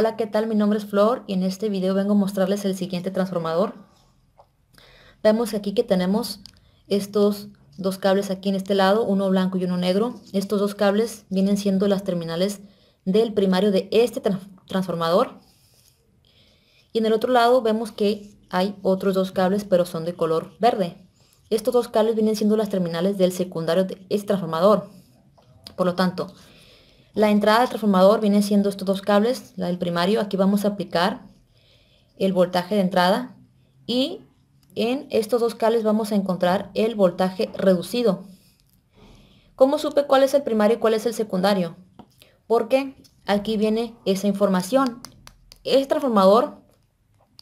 Hola, ¿qué tal? Mi nombre es Flor y en este video vengo a mostrarles el siguiente transformador. Vemos aquí que tenemos estos dos cables aquí en este lado, uno blanco y uno negro. Estos dos cables vienen siendo las terminales del primario de este transformador. Y en el otro lado vemos que hay otros dos cables, pero son de color verde. Estos dos cables vienen siendo las terminales del secundario de este transformador. Por lo tanto, la entrada del transformador viene siendo estos dos cables, la del primario, aquí vamos a aplicar el voltaje de entrada y en estos dos cables vamos a encontrar el voltaje reducido. ¿Cómo supe cuál es el primario y cuál es el secundario? Porque aquí viene esa información. Este transformador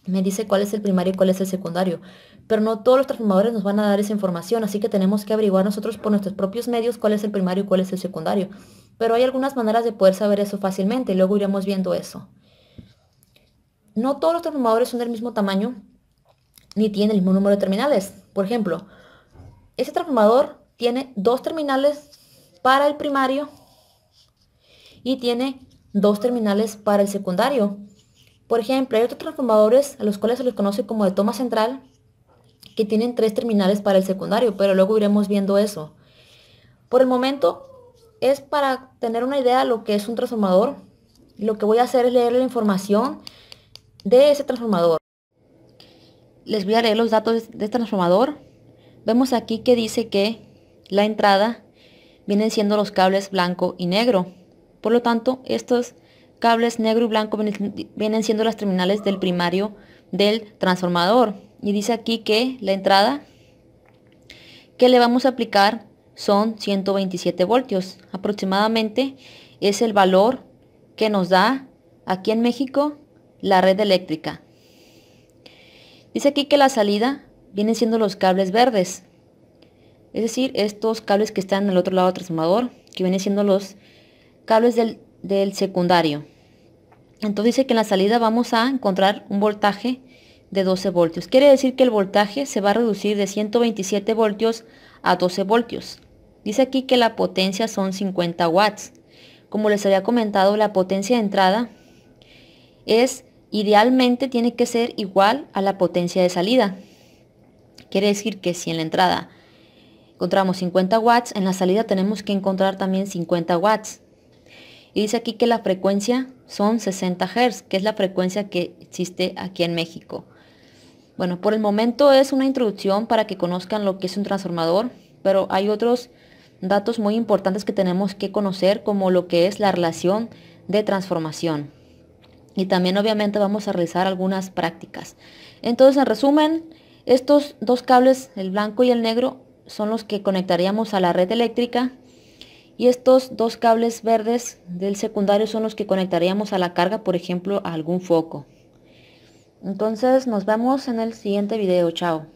me dice cuál es el primario y cuál es el secundario. Pero no todos los transformadores nos van a dar esa información, así que tenemos que averiguar nosotros por nuestros propios medios cuál es el primario y cuál es el secundario. Pero hay algunas maneras de poder saber eso fácilmente, y luego iremos viendo eso. No todos los transformadores son del mismo tamaño ni tienen el mismo número de terminales. Por ejemplo, este transformador tiene dos terminales para el primario y tiene dos terminales para el secundario. Por ejemplo, hay otros transformadores a los cuales se les conoce como de toma central que tienen tres terminales para el secundario, pero luego iremos viendo eso. Por el momento, es para tener una idea de lo que es un transformador. Lo que voy a hacer es leer la información de ese transformador. Les voy a leer los datos de este transformador. Vemos aquí que dice que la entrada vienen siendo los cables blanco y negro. Por lo tanto, estos cables negro y blanco vienen siendo las terminales del primario del transformador. Y dice aquí que la entrada que le vamos a aplicar son 127 voltios. Aproximadamente es el valor que nos da aquí en México la red eléctrica. Dice aquí que la salida vienen siendo los cables verdes. Es decir, estos cables que están en el otro lado del transformador, que vienen siendo los cables del, del secundario. Entonces dice que en la salida vamos a encontrar un voltaje de 12 voltios. Quiere decir que el voltaje se va a reducir de 127 voltios a 12 voltios. Dice aquí que la potencia son 50 watts. Como les había comentado, la potencia de entrada es idealmente tiene que ser igual a la potencia de salida. Quiere decir que si en la entrada encontramos 50 watts, en la salida tenemos que encontrar también 50 watts. Y dice aquí que la frecuencia son 60 Hz, que es la frecuencia que existe aquí en México. Bueno, por el momento es una introducción para que conozcan lo que es un transformador, pero hay otros datos muy importantes que tenemos que conocer como lo que es la relación de transformación. Y también obviamente vamos a realizar algunas prácticas. Entonces, en resumen, estos dos cables, el blanco y el negro, son los que conectaríamos a la red eléctrica. Y estos dos cables verdes del secundario son los que conectaríamos a la carga, por ejemplo, a algún foco. Entonces, nos vemos en el siguiente video. Chao.